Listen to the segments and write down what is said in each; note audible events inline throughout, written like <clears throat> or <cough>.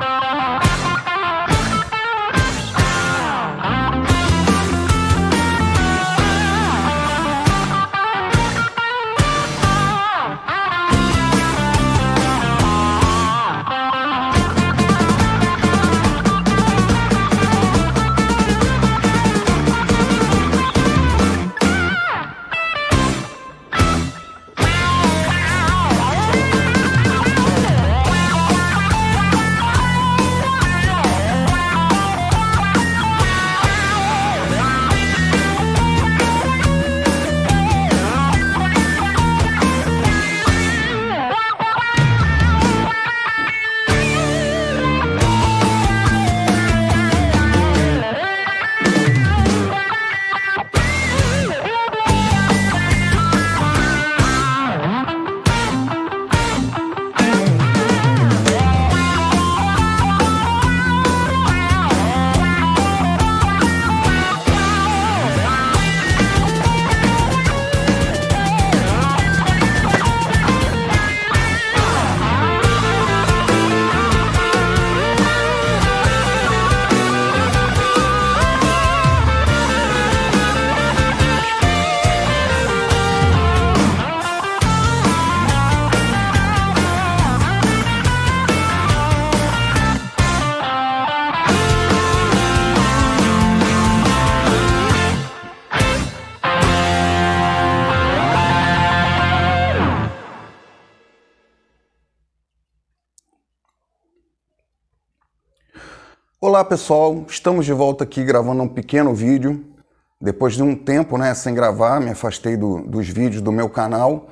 Thank you. Olá pessoal, estamos de volta aqui gravando um pequeno vídeo. Depois de um tempo né, sem gravar, me afastei do, dos vídeos do meu canal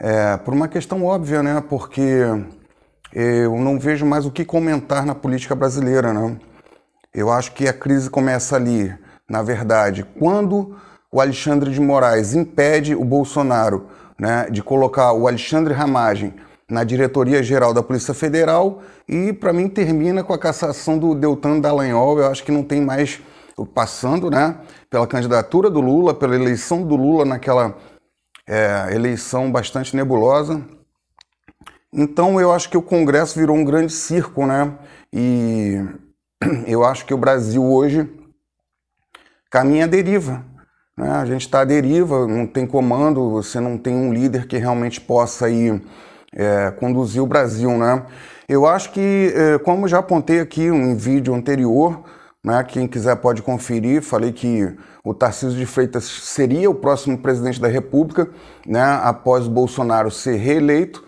é, por uma questão óbvia, né? Porque eu não vejo mais o que comentar na política brasileira, né? Eu acho que a crise começa ali, na verdade, quando o Alexandre de Moraes impede o Bolsonaro né, de colocar o Alexandre Ramagem na Diretoria-Geral da Polícia Federal e, para mim, termina com a cassação do Deltan Dallagnol. Eu acho que não tem mais passando, né, pela candidatura do Lula, pela eleição do Lula naquela é, eleição bastante nebulosa. Então eu acho que o Congresso virou um grande circo, né? E <clears throat> eu acho que o Brasil hoje caminha à deriva. Né? A gente está à deriva, não tem comando, você não tem um líder que realmente possa ir é, conduzir o Brasil, né? Eu acho que, é, como já apontei aqui um vídeo anterior, né, quem quiser pode conferir, falei que o Tarcísio de Freitas seria o próximo presidente da República, né, após Bolsonaro ser reeleito.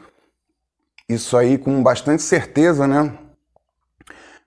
Isso aí com bastante certeza, né?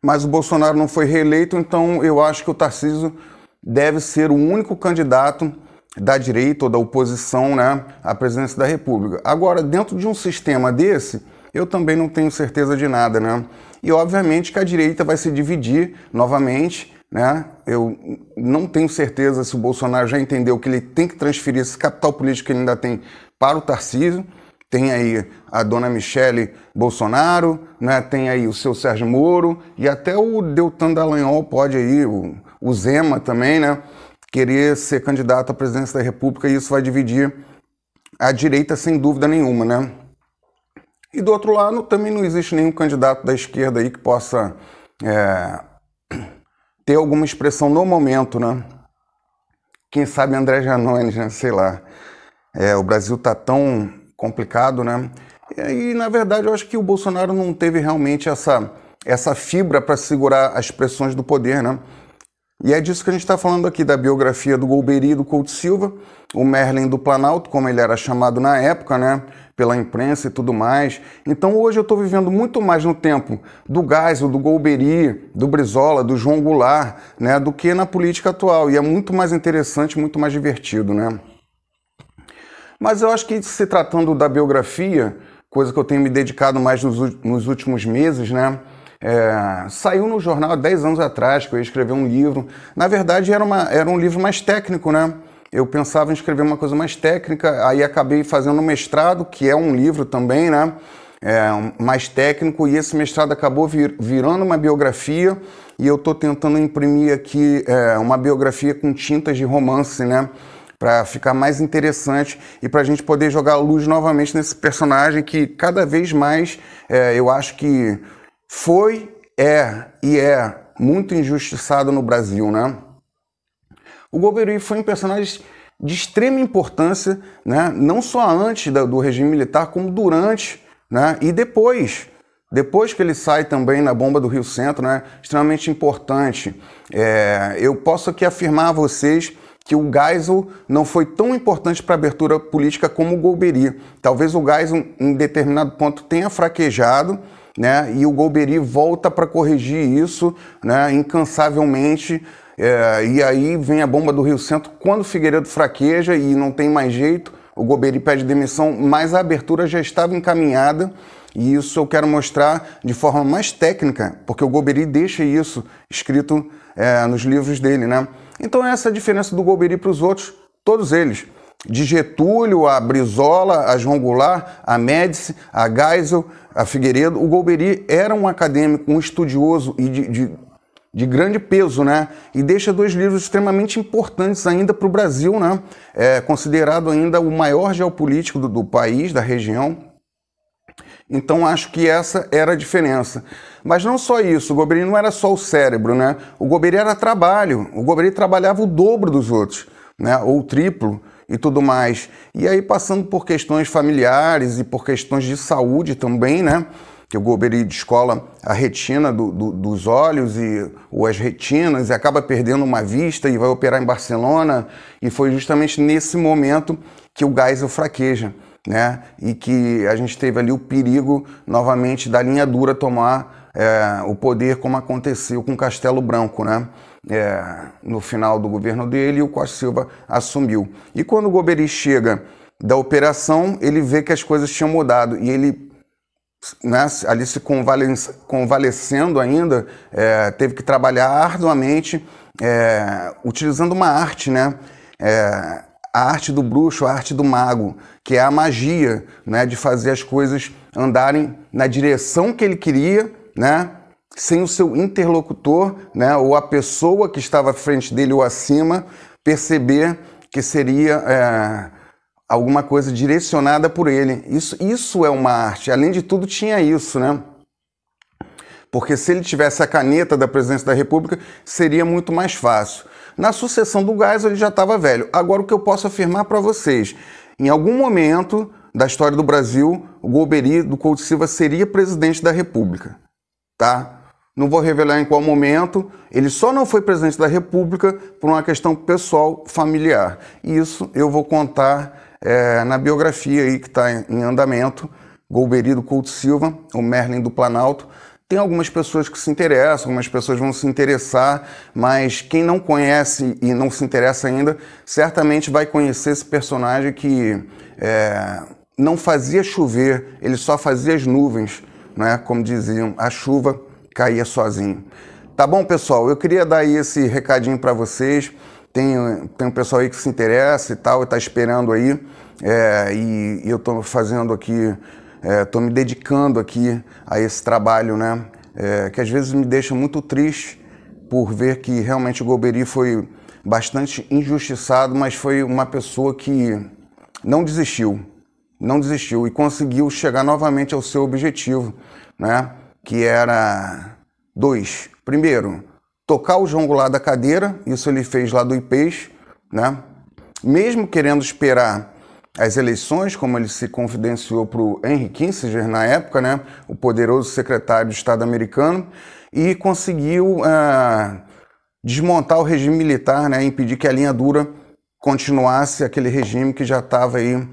Mas o Bolsonaro não foi reeleito, então eu acho que o Tarcísio deve ser o único candidato da direita ou da oposição né, à presidência da República. Agora, dentro de um sistema desse, eu também não tenho certeza de nada, né? E obviamente que a direita vai se dividir novamente, né? Eu não tenho certeza se o Bolsonaro já entendeu que ele tem que transferir esse capital político que ele ainda tem para o Tarcísio. Tem aí a dona Michele Bolsonaro, né? tem aí o seu Sérgio Moro e até o Deltan Dallagnol pode aí, o, o Zema também, né? querer ser candidato à presidência da República e isso vai dividir a direita sem dúvida nenhuma, né? E do outro lado, também não existe nenhum candidato da esquerda aí que possa é, <clears throat> ter alguma expressão no momento, né? Quem sabe André Janones, né? Sei lá. É, o Brasil tá tão complicado, né? E, na verdade, eu acho que o Bolsonaro não teve realmente essa, essa fibra para segurar as pressões do poder, né? E é disso que a gente está falando aqui, da biografia do Golbery e do Couto Silva, o Merlin do Planalto, como ele era chamado na época, né, pela imprensa e tudo mais. Então hoje eu estou vivendo muito mais no tempo do Geisel, do Golbery, do Brizola, do João Goulart, né, do que na política atual. E é muito mais interessante, muito mais divertido, né? Mas eu acho que se tratando da biografia, coisa que eu tenho me dedicado mais nos, nos últimos meses, né, é, saiu no jornal há 10 anos atrás que eu ia escrever um livro. Na verdade, era, uma, era um livro mais técnico, né? Eu pensava em escrever uma coisa mais técnica, aí acabei fazendo um mestrado, que é um livro também, né? É, mais técnico, e esse mestrado acabou vir, virando uma biografia, e eu estou tentando imprimir aqui é, uma biografia com tintas de romance, né? para ficar mais interessante e para a gente poder jogar luz novamente nesse personagem que cada vez mais é, eu acho que foi, é e é muito injustiçado no Brasil, né? O Golbery foi um personagem de extrema importância, né? não só antes do regime militar, como durante né? e depois. Depois que ele sai também na bomba do Rio Centro, né? extremamente importante. É, eu posso aqui afirmar a vocês que o Geisel não foi tão importante para a abertura política como o Golbery. Talvez o Geisel, em determinado ponto, tenha fraquejado, né? E o Golbery volta para corrigir isso, né? Incansavelmente. É, e aí vem a bomba do Rio Centro quando o Figueiredo fraqueja e não tem mais jeito. O Golbery pede demissão, mas a abertura já estava encaminhada. E isso eu quero mostrar de forma mais técnica, porque o Golbery deixa isso escrito é, nos livros dele, né? Então essa é a diferença do Golbery para os outros, todos eles de Getúlio a Brizola, a João Goulart, a Médici, a Geisel, a Figueiredo. O Golbery era um acadêmico, um estudioso e de, de, de grande peso, né? E deixa dois livros extremamente importantes ainda para o Brasil, né? É considerado ainda o maior geopolítico do, do país, da região. Então acho que essa era a diferença. Mas não só isso, o Goberi não era só o cérebro, né? O Goberi era trabalho. O Goberi trabalhava o dobro dos outros, né? Ou o triplo e tudo mais. E aí passando por questões familiares e por questões de saúde também, né? Que o Golbery descola a retina do, do, dos olhos e, ou as retinas e acaba perdendo uma vista e vai operar em Barcelona. E foi justamente nesse momento que o Geisel fraqueja. Né? E que a gente teve ali o perigo novamente da linha dura tomar é, o poder, como aconteceu com Castelo Branco, né? é, no final do governo dele e o Costa Silva assumiu. E quando o Goberi chega da operação, ele vê que as coisas tinham mudado e ele, né, ali se convalescendo ainda, é, teve que trabalhar arduamente, é, utilizando uma arte, né? É, a arte do bruxo, a arte do mago, que é a magia, né, de fazer as coisas andarem na direção que ele queria, né, sem o seu interlocutor, né, ou a pessoa que estava à frente dele ou acima, perceber que seria é, alguma coisa direcionada por ele. Isso, isso é uma arte. Além de tudo, tinha isso, né? Porque se ele tivesse a caneta da presidência da República, seria muito mais fácil. Na sucessão do Gás, ele já estava velho. Agora, o que eu posso afirmar para vocês: em algum momento da história do Brasil, o Golbery do Couto Silva seria presidente da República, tá? não vou revelar em qual momento, ele só não foi presidente da República por uma questão pessoal familiar. Isso eu vou contar é, na biografia aí que está em andamento, Golberi do Couto Silva, o Merlin do Planalto. Tem algumas pessoas que se interessam, algumas pessoas vão se interessar, mas quem não conhece e não se interessa ainda, certamente vai conhecer esse personagem que é, não fazia chover, ele só fazia as nuvens, é como diziam, a chuva caía sozinho. Tá bom, pessoal? Eu queria dar aí esse recadinho para vocês. Tem, tem um pessoal aí que se interessa e tal, e tá esperando aí. É, e, e, eu tô fazendo aqui, é, tô me dedicando aqui a esse trabalho, né? É, que às vezes me deixa muito triste por ver que realmente o Golbery foi bastante injustiçado, mas foi uma pessoa que não desistiu, não desistiu e conseguiu chegar novamente ao seu objetivo, né? que era dois. Primeiro, tocar o jongular da cadeira, isso ele fez lá do IPES, né? Mesmo querendo esperar as eleições, como ele se confidenciou para o Henry Kissinger na época, né? O poderoso secretário de Estado americano, e conseguiu eh, desmontar o regime militar, né? Impedir que a linha dura continuasse aquele regime que já estava aí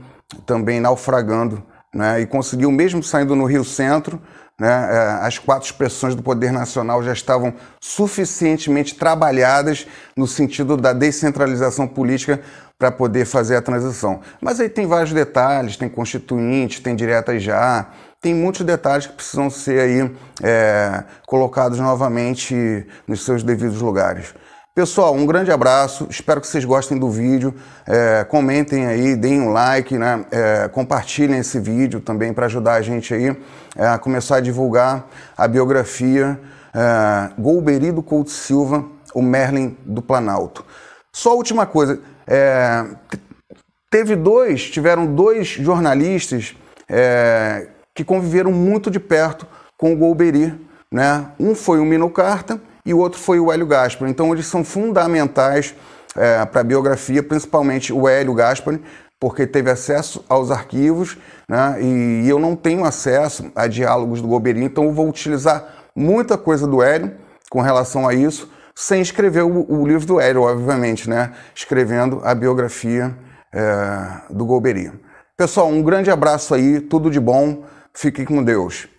também naufragando, né? E conseguiu mesmo saindo no Rio Centro né? É, as quatro expressões do poder nacional já estavam suficientemente trabalhadas no sentido da descentralização política para poder fazer a transição. Mas aí tem vários detalhes, tem constituinte, tem diretas já, tem muitos detalhes que precisam ser aí é, colocados novamente nos seus devidos lugares. Pessoal, um grande abraço, espero que vocês gostem do vídeo, é, comentem aí, deem um like, né? É, compartilhem esse vídeo também para ajudar a gente aí é, a começar a divulgar a biografia é, do Couto Silva, o Merlin do Planalto. Só última coisa, é, teve dois, tiveram dois jornalistas é, que conviveram muito de perto com o Golbery, né? Um foi o Minocarta. Carta e o outro foi o Hélio Gaspar. Então eles são fundamentais é, para a biografia, principalmente o Hélio Gaspar, porque teve acesso aos arquivos né, e eu não tenho acesso a diálogos do Golbery. então eu vou utilizar muita coisa do Hélio com relação a isso, sem escrever o, o livro do Hélio, obviamente, né, escrevendo a biografia é, do Golbery. Pessoal, um grande abraço aí, tudo de bom, fiquem com Deus.